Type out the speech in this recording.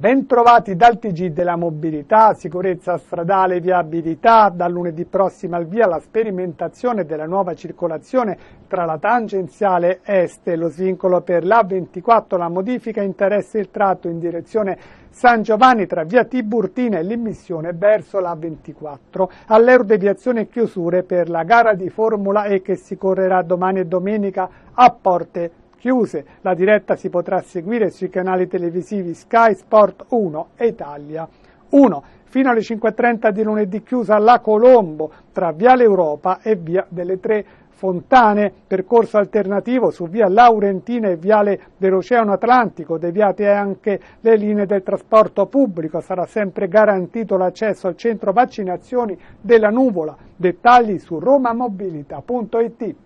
Bentrovati dal TG della mobilità, sicurezza stradale e viabilità, da lunedì prossimo al via la sperimentazione della nuova circolazione tra la tangenziale est e lo svincolo per l'A24, la modifica interessa il tratto in direzione San Giovanni tra via Tiburtina e l'immissione verso l'A24. e chiusure per la gara di Formula E che si correrà domani e domenica a Porte chiuse. La diretta si potrà seguire sui canali televisivi Sky Sport 1 e Italia 1. Fino alle 5.30 di lunedì chiusa la Colombo tra Viale Europa e Via delle Tre Fontane, percorso alternativo su via Laurentina e viale dell'Oceano Atlantico, deviate anche le linee del trasporto pubblico, sarà sempre garantito l'accesso al centro vaccinazioni della Nuvola. Dettagli su romamobilita.it.